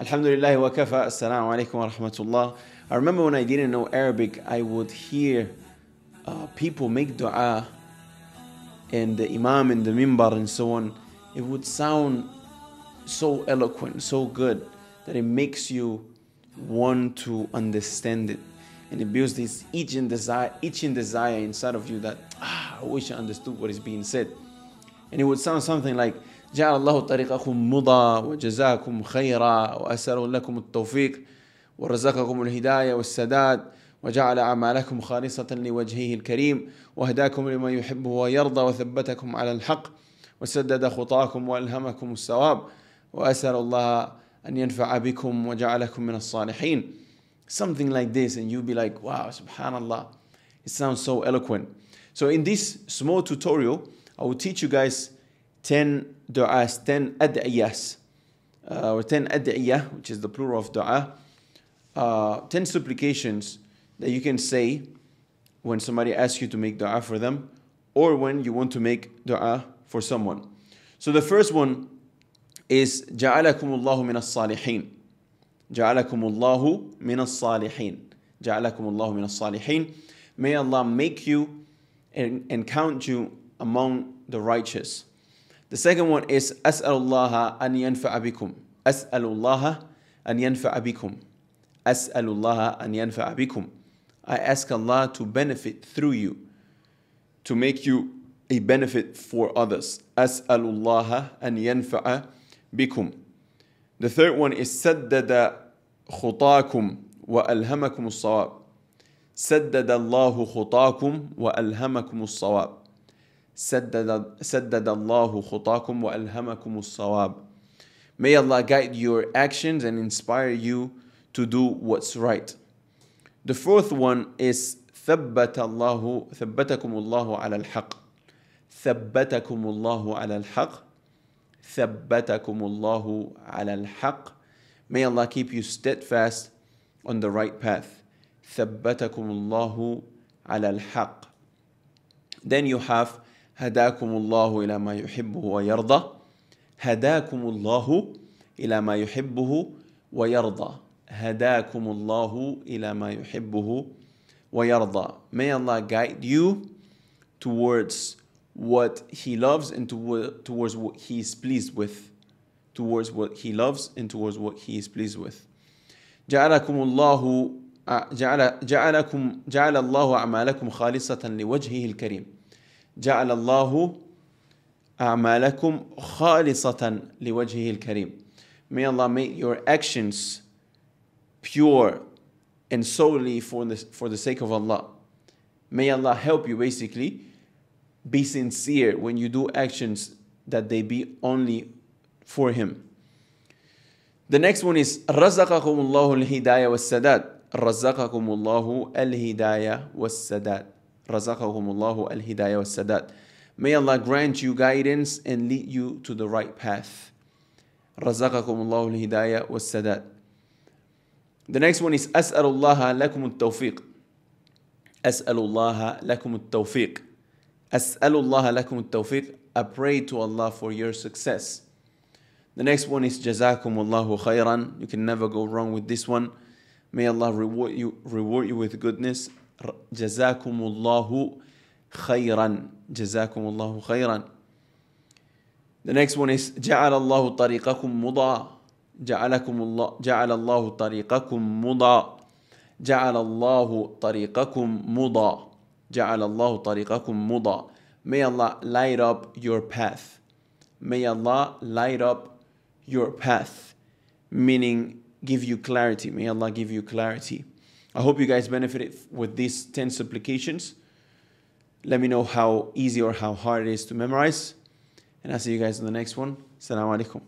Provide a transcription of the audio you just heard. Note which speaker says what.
Speaker 1: Alhamdulillah wa kafa, assalamu alaikum wa rahmatullah. I remember when I didn't know Arabic, I would hear uh, people make dua and the imam and the mimbar and so on. It would sound so eloquent, so good that it makes you want to understand it and it builds this itching desire, itching desire inside of you that ah, I wish I understood what is being said. And it would sound something like جعل الله طريقكم مضى وجزاكم خيرا وأسأل لكم التوفيق ورزقكم الهداية والسداد وجعل أعمالكم خالصة لوجهه الكريم وهداكم لما يحبه ويرضى وثبتكم على الحق وسدد خطاكم وألهمكم الثواب وأسأل الله أن ينفع بكم وجعلكم من الصالحين Something like this and you'll be like wow سبحان الله it sounds so eloquent So in this small tutorial I will teach you guys 10 du'as, 10 ad'iyas, uh, or 10 ad'iyah, which is the plural of du'a, uh, 10 supplications that you can say when somebody asks you to make du'a for them or when you want to make du'a for someone. So the first one is جَعَلَكُمُ اللَّهُ مِنَ الصَّالِحِينَ جَعَلَكُمُ اللَّهُ مِنَ الصَّالِحِينَ جَعَلَكُمُ اللَّهُ مِنَ الصَّالِحِينَ May Allah make you and, and count you among the righteous. The second one is As'alullah an yanfa'a bikum. As'alullah an yanfa'a bikum. As'alullah an yanfa'a bikum. I ask Allah to benefit through you, to make you a benefit for others. As'alullah an yanfa'a bikum. The third one is khutakum wa سدد sawab وألهمكم الصواب. khutakum wa alhamakum وألهمكم sawab سدد, سدد الله خطاكم وألهمكم الصواب May Allah guide your actions and inspire you to do what's right. The fourth one is ثبت الله ثبتكم الله على الحق ثبتكم الله على الحق ثبتكم الله على الحق May Allah keep you steadfast on the right path. ثبتكم الله على الحق Then you have هداكم الله الى ما يحبه ويرضى هداكم الله الى ما يحبه ويرضى هداكم الله الى ما يحبه ويرضى may Allah guide you towards what he loves and towards what he is pleased with towards what he loves and towards what he is pleased with جعلكم الله جعل جعلكم جعل الله أعمالكم خالصة لوجهه الكريم جعل الله أعمالكم خالصة لوجهه الكريم. May Allah make your actions pure and solely for the, for the sake of Allah. May Allah help you basically be sincere when you do actions that they be only for Him. The next one is رزقكم الله الهداية والسداد رزقكم الله الهداية والسداد razaqahumullahu al-hidayah was-sadat. May Allah grant you guidance and lead you to the right path. razaqahumullahu al-hidayah was-sadat. The next one is as'alullaha lakum al tawfiq As'alullaha lakum al tawfiq As'alullaha lakum al tawfiq I pray to Allah for your success. The next one is Jazakumullahu khayran. You can never go wrong with this one. May Allah reward you reward you with goodness جزاكم الله خيرا جزاكم الله خيرا The next one is جعل الله طريقكم مضى جعلكم الله جعل الله طريقكم مضى جعل الله طريقكم مضى جعل الله طريقكم مضى May Allah light up your path May Allah light up your path meaning give you clarity May Allah give you clarity I hope you guys benefited with these 10 supplications. Let me know how easy or how hard it is to memorize. And I'll see you guys in the next one. Assalamu alaikum.